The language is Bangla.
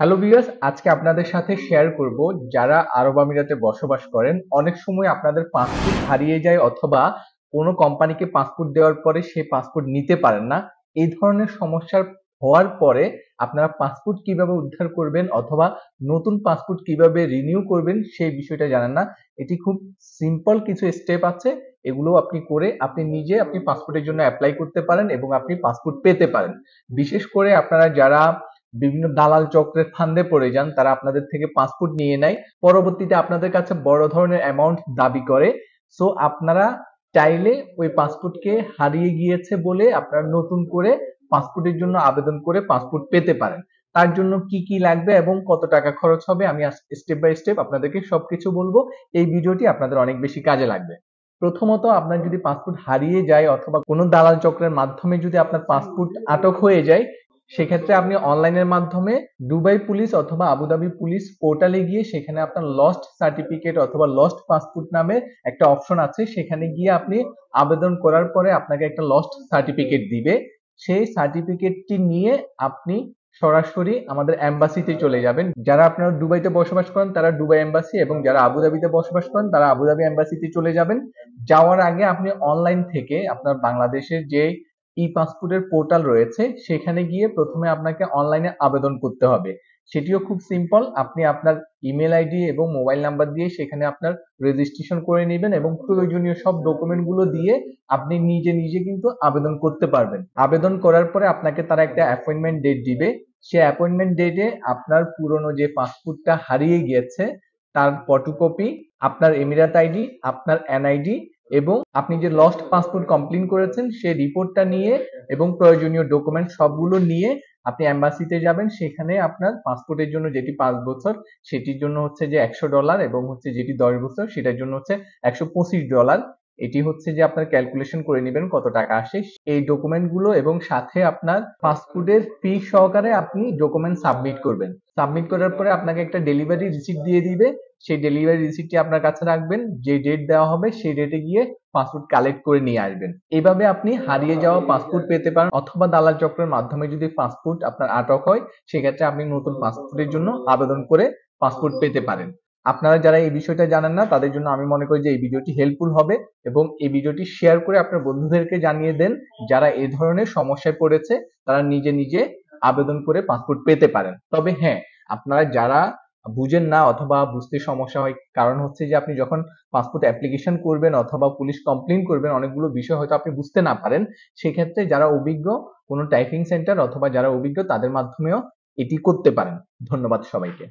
হ্যালো ভিউয়ার্স আজকে আপনাদের সাথে শেয়ার করব যারা আরব আমিরাতে বসবাস করেন অনেক সময় আপনাদের পাসপোর্ট হারিয়ে যায় অথবা কোনো কোম্পানিকে পাসপোর্ট দেওয়ার পরে সেই পাসপোর্ট নিতে পারেন না এই ধরনের সমস্যার হওয়ার পরে আপনারা পাসপোর্ট কিভাবে উদ্ধার করবেন অথবা নতুন পাসপোর্ট কিভাবে রিনিউ করবেন সেই বিষয়টা জানেন না এটি খুব সিম্পল কিছু স্টেপ আছে এগুলো আপনি করে আপনি নিজে আপনি পাসপোর্টের জন্য অ্যাপ্লাই করতে পারেন এবং আপনি পাসপোর্ট পেতে পারেন বিশেষ করে আপনারা যারা বিভিন্ন দালাল চক্রের ফান্দে পড়ে যান তারা আপনাদের থেকে পাসপোর্ট নিয়ে নেয় পরবর্তীতে আপনাদের কাছে বড় ধরনের অ্যামাউন্ট দাবি করে সো আপনারা চাইলে ওই পাসপোর্টকে হারিয়ে গিয়েছে বলে আপনারা নতুন করে পাসপোর্টের জন্য আবেদন করে পাসপোর্ট পেতে পারেন তার জন্য কি কি লাগবে এবং কত টাকা খরচ হবে আমি স্টেপ বাই স্টেপ আপনাদেরকে সবকিছু বলবো এই ভিডিওটি আপনাদের অনেক বেশি কাজে লাগবে প্রথমত আপনার যদি পাসপোর্ট হারিয়ে যায় অথবা কোনো দালাল চক্রের মাধ্যমে যদি আপনার পাসপোর্ট আটক হয়ে যায় সেক্ষেত্রে আপনি অনলাইনের মাধ্যমে দুবাই পুলিশ অথবা আবুধাবি পুলিশ পোর্টালে গিয়ে সেখানে আপনার লস্ট সার্টিফিকেট অথবা লস্ট পাসপোর্ট নামে একটা অপশন আছে সেখানে গিয়ে আপনি আবেদন করার পরে আপনাকে একটা লস্ট সার্টিফিকেট দিবে সেই সার্টিফিকেটটি নিয়ে আপনি সরাসরি আমাদের অ্যাম্বাসিতে চলে যাবেন যারা আপনারা দুবাইতে বসবাস করেন তারা দুবাই অ্যাম্বাসি এবং যারা আবুধাবিতে বসবাস করেন তারা আবুধাবি অ্যাম্বাসিতে চলে যাবেন যাওয়ার আগে আপনি অনলাইন থেকে আপনার বাংলাদেশের যে ই পাসপোর্টের পোর্টাল রয়েছে সেখানে গিয়ে প্রথমে আপনাকে অনলাইনে আবেদন করতে হবে সেটিও খুব সিম্পল আপনি আপনার ইমেল আইডি এবং মোবাইল নাম্বার দিয়ে সেখানে আপনার রেজিস্ট্রেশন করে নেবেন এবং প্রয়োজনীয় সব ডকুমেন্টগুলো দিয়ে আপনি নিজে নিজে কিন্তু আবেদন করতে পারবেন আবেদন করার পরে আপনাকে তারা একটা অ্যাপয়েন্টমেন্ট ডেট দিবে সে অ্যাপয়েন্টমেন্ট ডেটে আপনার পুরনো যে পাসপোর্টটা হারিয়ে গিয়েছে তার ফটোকপি আপনার এমিরাত আইডি আপনার এনআইডি এবং আপনি যে লস্ট পাসপোর্ট কমপ্লেন করেছেন সেই রিপোর্টটা নিয়ে এবং প্রয়োজনীয় ডকুমেন্ট সবগুলো নিয়ে আপনি অ্যাম্বাসিতে যাবেন সেখানে আপনার পাসপোর্টের জন্য যেটি পাঁচ বছর সেটির জন্য হচ্ছে যে একশো ডলার এবং হচ্ছে যেটি দশ বছর সেটার জন্য হচ্ছে একশো পঁচিশ ডলার এটি হচ্ছে যে আপনার ক্যালকুলেশন করে নেবেন কত টাকা আসে এই ডকুমেন্ট গুলো এবং সাথে আপনার ফাস্টফুডের ফি সহকারে আপনি ডকুমেন্ট সাবমিট করবেন সাবমিট করার পরে আপনাকে একটা ডেলিভারি রিসিপ্ট দিয়ে দিবে সেই ডেলিভারি রিসিপ্টটি আপনার কাছে রাখবেন যে ডেট দেওয়া হবে সেই ডেটে গিয়ে পাসপোর্ট কালেক্ট করে নিয়ে আসবেন এভাবে আপনি হারিয়ে যাওয়া পাসপোর্ট পেতে পারেন অথবা দালাল চক্রের মাধ্যমে যদি পাসপোর্ট আপনার আটক হয় সেক্ষেত্রে আপনি নতুন পাসপোর্টের জন্য আবেদন করে পাসপোর্ট পেতে পারেন আপনারা যারা এই বিষয়টা জানেন না তাদের জন্য আমি মনে করি যে এই ভিডিওটি হেল্পফুল হবে এবং এই ভিডিওটি শেয়ার করে আপনার বন্ধুদেরকে জানিয়ে দেন যারা এই ধরনের সমস্যায় পড়েছে তারা নিজে নিজে আবেদন করে পাসপোর্ট পেতে পারেন তবে হ্যাঁ আপনারা যারা বুঝেন না অথবা বুঝতে সমস্যা হয় কারণ হচ্ছে যে আপনি যখন পাসপোর্ট অ্যাপ্লিকেশন করবেন অথবা পুলিশ কমপ্লেন করবেন অনেকগুলো বিষয় হয়তো আপনি বুঝতে না পারেন সেক্ষেত্রে যারা অভিজ্ঞ কোনো টাইপিং সেন্টার অথবা যারা অভিজ্ঞ তাদের মাধ্যমেও এটি করতে পারেন ধন্যবাদ সবাইকে